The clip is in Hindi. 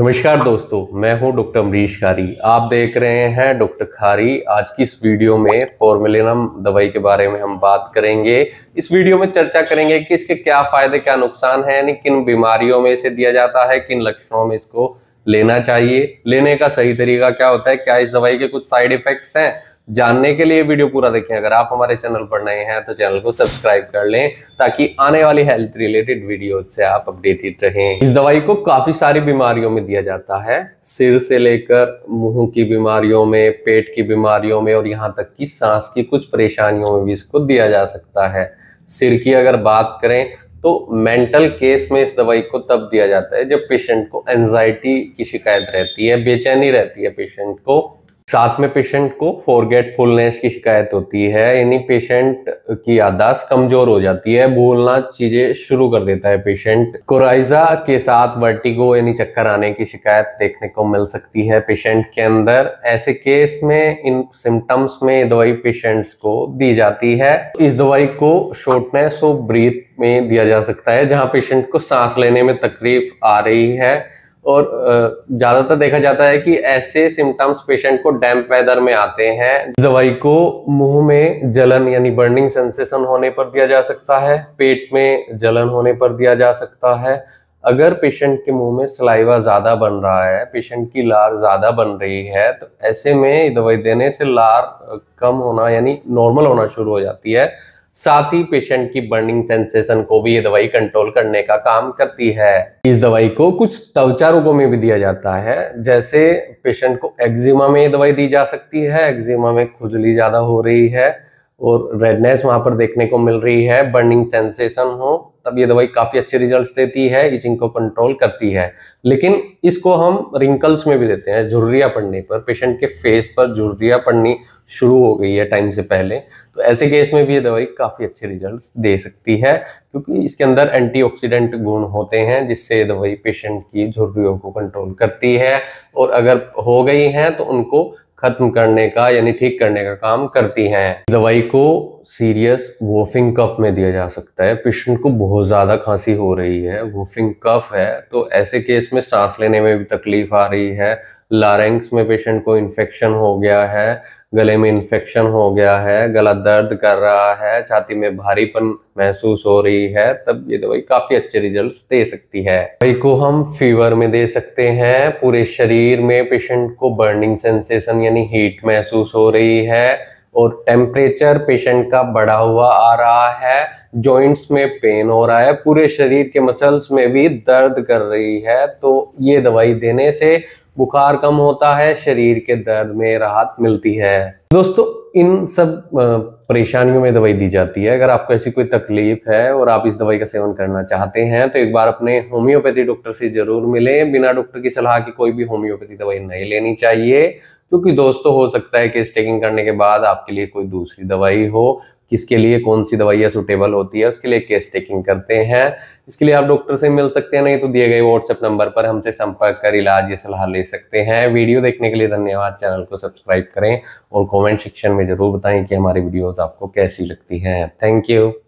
नमस्कार दोस्तों मैं हूं डॉक्टर अमरीश खारी आप देख रहे हैं डॉक्टर खारी आज की इस वीडियो में फॉर्मेलिनम दवाई के बारे में हम बात करेंगे इस वीडियो में चर्चा करेंगे कि इसके क्या फायदे क्या नुकसान है यानी किन बीमारियों में इसे दिया जाता है किन लक्षणों में इसको लेना चाहिए लेने का सही तरीका क्या होता है क्या इस दवाई के कुछ साइड इफेक्ट्स हैं जानने के लिए वीडियो पूरा देखें अगर आप हमारे चैनल पर नए हैं तो चैनल को सब्सक्राइब कर लें ताकि आने वाली हेल्थ रिलेटेड वीडियो से आप अपडेटेड रहें इस दवाई को काफी सारी बीमारियों में दिया जाता है सिर से लेकर मुंह की बीमारियों में पेट की बीमारियों में और यहाँ तक की सांस की कुछ परेशानियों में भी इसको दिया जा सकता है सिर की अगर बात करें तो मेंटल केस में इस दवाई को तब दिया जाता है जब पेशेंट को एनजाइटी की शिकायत रहती है बेचैनी रहती है पेशेंट को साथ में पेशेंट को फॉरगेटफुलनेस की शिकायत होती है यानी पेशेंट की याददाश्त कमजोर हो जाती है भूलना चीजें शुरू कर देता है पेशेंट कोराइजा के साथ वर्टिगो यानी चक्कर आने की शिकायत देखने को मिल सकती है पेशेंट के अंदर ऐसे केस में इन सिम्टम्स में दवाई पेशेंट्स को दी जाती है इस दवाई को शॉर्टनेस और ब्रीथ में दिया जा सकता है जहाँ पेशेंट को सांस लेने में तकलीफ आ रही है और ज़्यादातर देखा जाता है कि ऐसे सिम्टम्स पेशेंट को डैम्प वेदर में आते हैं दवाई को मुंह में जलन यानी बर्निंग सेंसेशन होने पर दिया जा सकता है पेट में जलन होने पर दिया जा सकता है अगर पेशेंट के मुंह में सलाइवा ज़्यादा बन रहा है पेशेंट की लार ज़्यादा बन रही है तो ऐसे में दवाई देने से लार कम होना यानी नॉर्मल होना शुरू हो जाती है साथ ही पेशेंट की बर्निंग सेंसेशन को भी ये दवाई कंट्रोल करने का काम करती है इस दवाई को कुछ त्वचा रोगों में भी दिया जाता है जैसे पेशेंट को एक्जिमा में ये दवाई दी जा सकती है एक्जिमा में खुजली ज्यादा हो रही है और रेडनेस वहां पर देखने को मिल रही है बर्निंग सेंसेशन हो तब ये दवाई काफ़ी अच्छे रिजल्ट्स देती है इचिंग को कंट्रोल करती है लेकिन इसको हम रिंकल्स में भी देते हैं झुर्रिया पड़ने पर पेशेंट के फेस पर झुर्रिया पड़नी शुरू हो गई है टाइम से पहले तो ऐसे केस में भी ये दवाई काफ़ी अच्छे रिजल्ट्स दे सकती है क्योंकि इसके अंदर एंटीऑक्सीडेंट गुण होते हैं जिससे ये दवाई पेशेंट की झुर्रियों को कंट्रोल करती है और अगर हो गई हैं तो उनको खत्म करने का यानी ठीक करने का काम करती हैं दवाई को सीरियस वोफिंग कफ में दिया जा सकता है पेशेंट को बहुत ज़्यादा खांसी हो रही है वोफिंग कफ है तो ऐसे केस में सांस लेने में भी तकलीफ आ रही है लारेंक्स में पेशेंट को इन्फेक्शन हो गया है गले में इन्फेक्शन हो गया है गला दर्द कर रहा है छाती में भारीपन महसूस हो रही है तब ये दवाई काफ़ी अच्छे रिजल्ट्स दे सकती है दवाई को हम फीवर में दे सकते हैं पूरे शरीर में पेशेंट को बर्निंग सेंसेशन यानी हीट महसूस हो रही है और टेम्परेचर पेशेंट का बढ़ा हुआ आ रहा है जॉइंट्स में पेन हो रहा है पूरे शरीर के मसल्स में भी दर्द कर रही है तो ये दवाई देने से बुखार कम होता है शरीर के दर्द में राहत मिलती है दोस्तों इन सब परेशानियों में दवाई दी जाती है अगर आपको ऐसी कोई तकलीफ है और आप इस दवाई का सेवन करना चाहते हैं तो एक बार अपने होम्योपैथी डॉक्टर से जरूर मिलें बिना डॉक्टर की सलाह की कोई भी होम्योपैथी दवाई नहीं लेनी चाहिए क्योंकि दोस्तों हो सकता है कि इस टेकिंग करने के बाद आपके लिए कोई दूसरी दवाई हो किसके लिए कौन सी दवाइयाँ सुटेबल होती है उसके लिए केस टेकिंग करते हैं इसके लिए आप डॉक्टर से मिल सकते हैं नहीं तो दिए गए व्हाट्सएप नंबर पर हमसे संपर्क कर इलाज या सलाह ले सकते हैं वीडियो देखने के लिए धन्यवाद चैनल को सब्सक्राइब करें और कमेंट सेक्शन में ज़रूर बताएं कि हमारी वीडियोज आपको कैसी लगती हैं थैंक यू